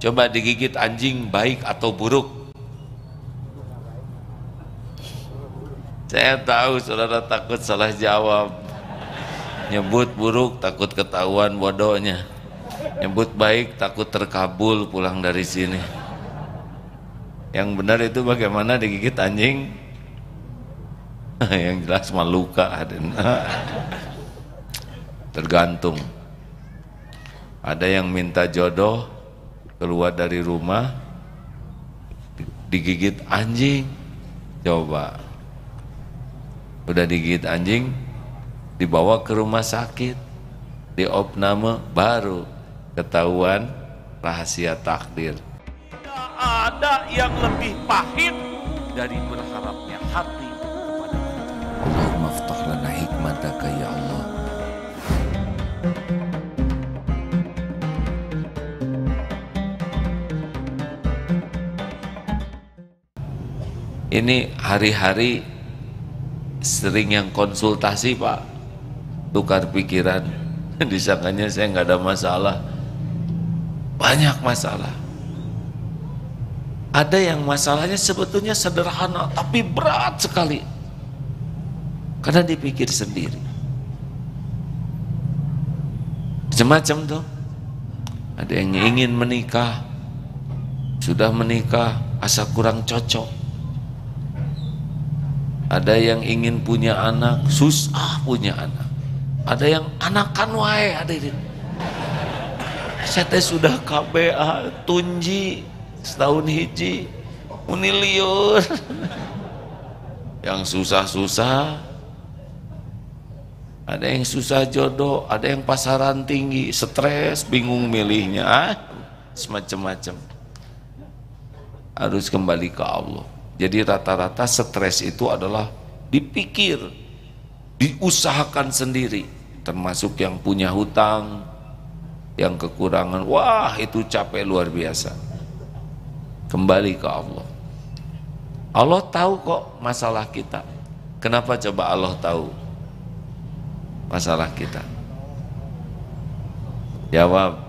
Coba digigit anjing baik atau buruk? Saya tahu saudara takut salah jawab. Nyebut buruk takut ketahuan bodohnya. Nyebut baik takut terkabul pulang dari sini. Yang benar itu bagaimana digigit anjing? Yang jelas maluka. Tergantung. Ada yang minta jodoh, keluar dari rumah digigit anjing coba udah digigit anjing dibawa ke rumah sakit di opname baru ketahuan rahasia takdir tidak ada yang lebih pahit dari berharap ini hari-hari sering yang konsultasi pak tukar pikiran disangkanya saya nggak ada masalah banyak masalah ada yang masalahnya sebetulnya sederhana tapi berat sekali karena dipikir sendiri Macam-macam tuh ada yang ingin menikah sudah menikah asa kurang cocok ada yang ingin punya anak susah punya anak ada yang anakan wae ini. saya sudah KBA tunji setahun hiji muniliur yang susah-susah ada yang susah jodoh ada yang pasaran tinggi stres bingung milihnya ah, semacam-macam harus kembali ke Allah jadi rata-rata stres itu adalah dipikir, diusahakan sendiri, termasuk yang punya hutang, yang kekurangan. Wah, itu capek luar biasa. Kembali ke Allah. Allah tahu kok masalah kita. Kenapa coba Allah tahu masalah kita? Jawab,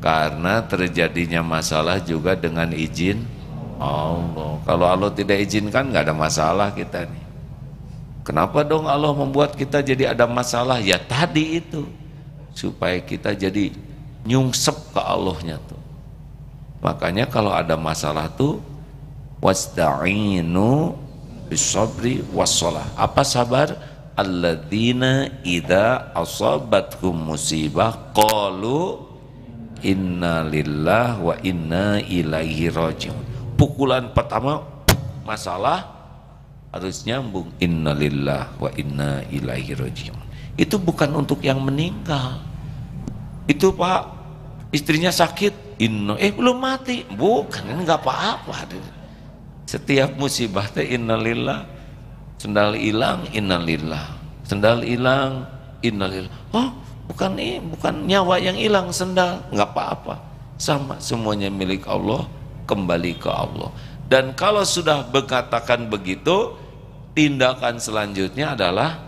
karena terjadinya masalah juga dengan izin Allah kalau Allah tidak izinkan nggak ada masalah kita nih kenapa dong Allah membuat kita jadi ada masalah ya tadi itu supaya kita jadi nyungsep ke Allahnya tuh makanya kalau ada masalah tuh wasdainu bisabri wassalah apa sabar alladzina idza asabatkum musibah qalu inna lillah wa inna ilaihi rajiun pukulan pertama masalah harus nyambung innalillah wa inna ilaihi rajiun itu bukan untuk yang meninggal itu pak istrinya sakit inno eh belum mati bukan ini kan nggak apa-apa setiap musibah teh innalillah sendal hilang innalillah sendal hilang innalillah oh bukan ini eh, bukan nyawa yang hilang sendal nggak apa-apa sama semuanya milik Allah kembali ke Allah. Dan kalau sudah berkatakan begitu, tindakan selanjutnya adalah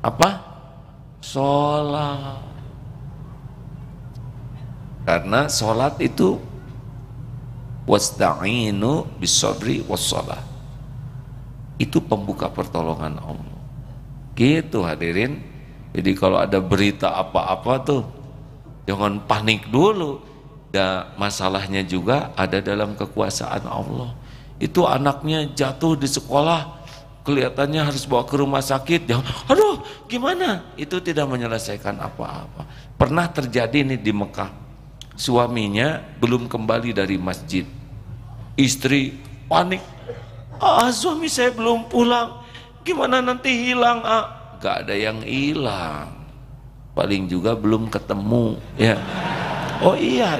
apa? Sholat. Karena sholat itu wasda'inu bisobri wassalah. Itu pembuka pertolongan Allah. Gitu hadirin. Jadi kalau ada berita apa-apa tuh, jangan panik dulu ada masalahnya juga ada dalam kekuasaan Allah itu anaknya jatuh di sekolah kelihatannya harus bawa ke rumah sakit ya aduh gimana itu tidak menyelesaikan apa-apa pernah terjadi ini di Mekah suaminya belum kembali dari masjid istri panik ah suami saya belum pulang gimana nanti hilang ah gak ada yang hilang paling juga belum ketemu ya oh iya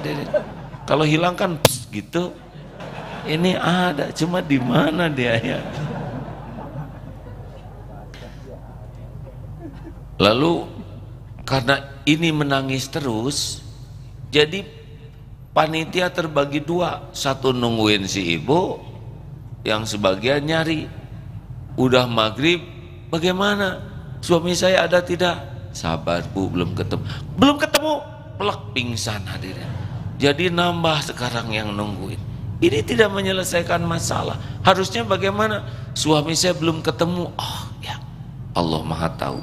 kalau hilang kan pss, gitu ini ada cuma di mana dia ya lalu karena ini menangis terus jadi panitia terbagi dua satu nungguin si ibu yang sebagian nyari udah maghrib bagaimana suami saya ada tidak sabar bu belum ketemu belum ketemu plek pingsan hadirin. Jadi nambah sekarang yang nungguin. Ini tidak menyelesaikan masalah. Harusnya bagaimana? Suami saya belum ketemu. Oh ya, Allah Maha Tahu.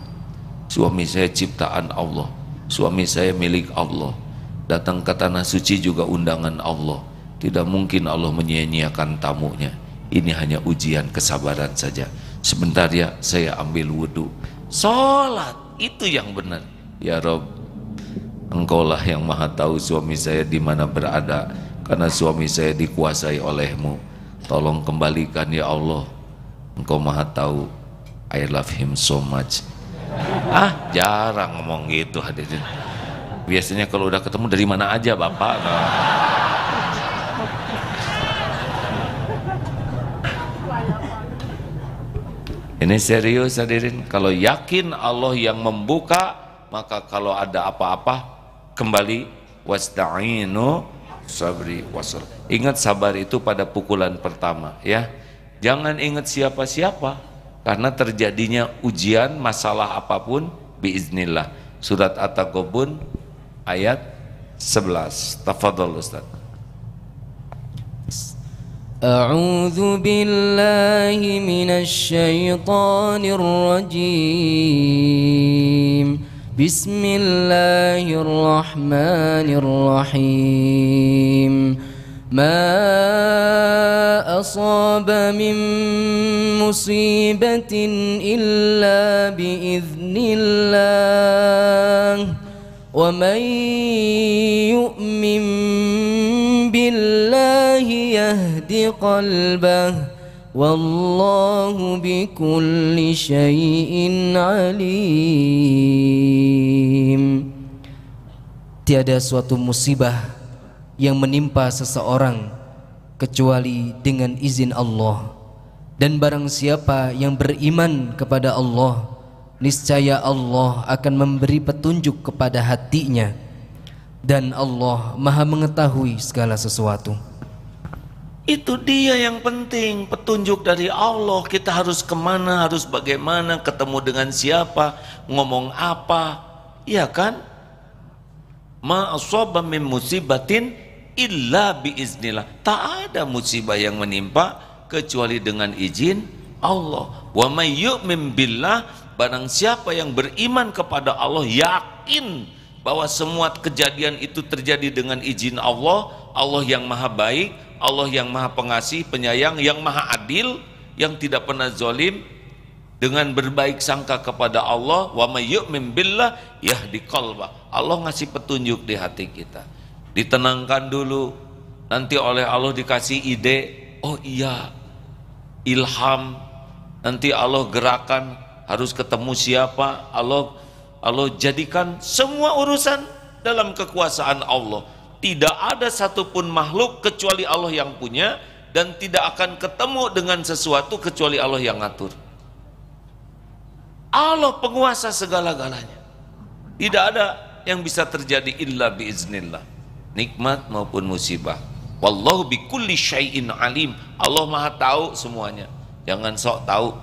Suami saya ciptaan Allah. Suami saya milik Allah. Datang ke tanah suci juga undangan Allah. Tidak mungkin Allah menyia-nyiakan tamunya. Ini hanya ujian kesabaran saja. Sebentar ya, saya ambil wudhu. Sholat itu yang benar. Ya Rob, Engkaulah yang maha tahu suami saya di mana berada karena suami saya dikuasai olehmu. Tolong kembalikan ya Allah. Engkau maha tahu. I love him so much. Ah, jarang ngomong gitu hadirin. Biasanya kalau udah ketemu dari mana aja Bapak. Nah. Ini serius hadirin. Kalau yakin Allah yang membuka, maka kalau ada apa-apa kembali wasta'inu sabri wasr. Ingat sabar itu pada pukulan pertama ya. Jangan ingat siapa-siapa karena terjadinya ujian masalah apapun biiznillah. Surat At-Taghabun ayat 11. Tafadhol Ustaz. أعوذ بالله من الشيطان الرجيم بسم الله الرحمن الرحيم ما أصاب من مصيبة إلا بإذن الله ومن يؤمن بالله يهد قلبه والله بكل شيء عليم Tiada suatu musibah yang menimpa seseorang kecuali dengan izin Allah. Dan barang siapa yang beriman kepada Allah, niscaya Allah akan memberi petunjuk kepada hatinya. Dan Allah Maha mengetahui segala sesuatu. Itu dia yang penting, petunjuk dari Allah. Kita harus kemana, harus bagaimana, ketemu dengan siapa, ngomong apa, iya kan? ma min musibatin illa biiznillah. Tak ada musibah yang menimpa kecuali dengan izin Allah. Wa may yu'min billah barang siapa yang beriman kepada Allah yakin bahwa semua kejadian itu terjadi dengan izin Allah, Allah yang maha baik, Allah yang maha pengasih, penyayang, yang maha adil, yang tidak pernah zolim, dengan berbaik sangka kepada Allah wa may yu'min billah yahdi qalba. Allah ngasih petunjuk di hati kita. Ditenangkan dulu nanti oleh Allah dikasih ide, oh iya ilham nanti Allah gerakan harus ketemu siapa Allah Allah jadikan semua urusan dalam kekuasaan Allah tidak ada satupun makhluk kecuali Allah yang punya dan tidak akan ketemu dengan sesuatu kecuali Allah yang ngatur Allah penguasa segala-galanya. Tidak ada yang bisa terjadi illa biiznillah. Nikmat maupun musibah. Wallahu kulli syai'in alim. Allah Maha tahu semuanya. Jangan sok tahu.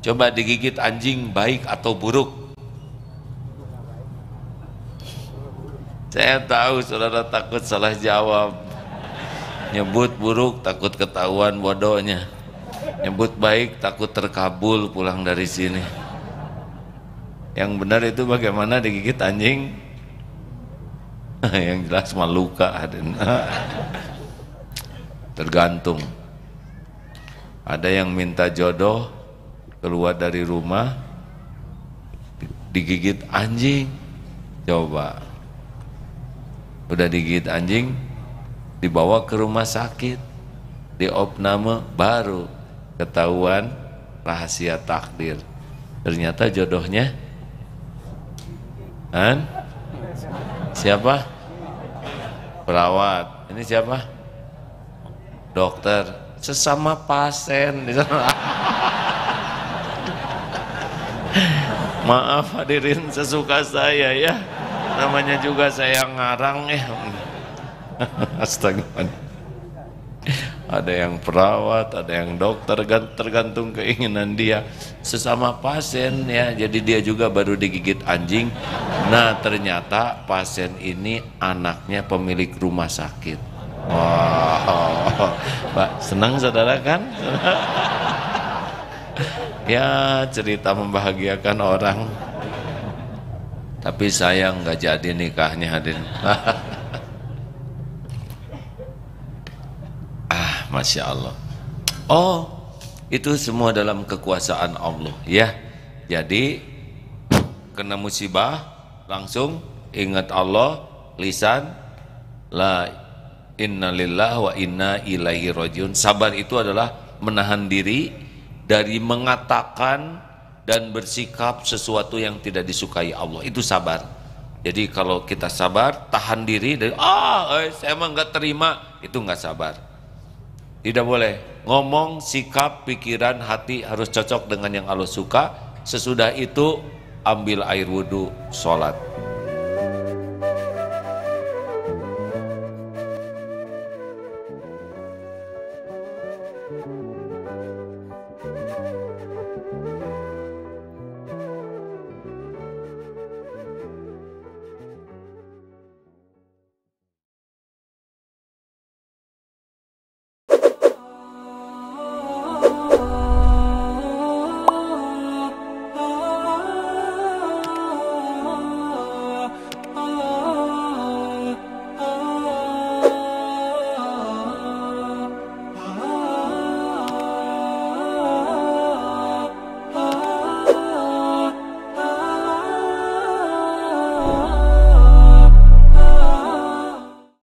Coba digigit anjing baik atau buruk. Saya tahu saudara takut salah jawab. Nyebut buruk takut ketahuan bodohnya. Nyebut baik takut terkabul pulang dari sini. Yang benar itu bagaimana digigit anjing? yang jelas maluka tergantung ada yang minta jodoh keluar dari rumah digigit anjing coba udah digigit anjing dibawa ke rumah sakit di opname baru ketahuan rahasia takdir ternyata jodohnya Han? Siapa? Perawat. Ini siapa? Dokter. Sesama pasien Maaf hadirin sesuka saya ya. Namanya juga saya ngarang ya. Astagfirullah ada yang perawat, ada yang dokter, tergantung keinginan dia. Sesama pasien ya, jadi dia juga baru digigit anjing. Nah ternyata pasien ini anaknya pemilik rumah sakit. Wah, wow. Pak senang saudara kan? ya cerita membahagiakan orang. Tapi sayang nggak jadi nikahnya Adin. Masya Allah. Oh, itu semua dalam kekuasaan Allah ya. Jadi kena musibah langsung ingat Allah lisan la innalillah wa inna ilaihi rajiun. Sabar itu adalah menahan diri dari mengatakan dan bersikap sesuatu yang tidak disukai Allah. Itu sabar. Jadi kalau kita sabar, tahan diri dari ah, oh, saya emang nggak terima, itu nggak sabar. Tidak boleh. Ngomong, sikap, pikiran, hati harus cocok dengan yang Allah suka. Sesudah itu ambil air wudhu, sholat.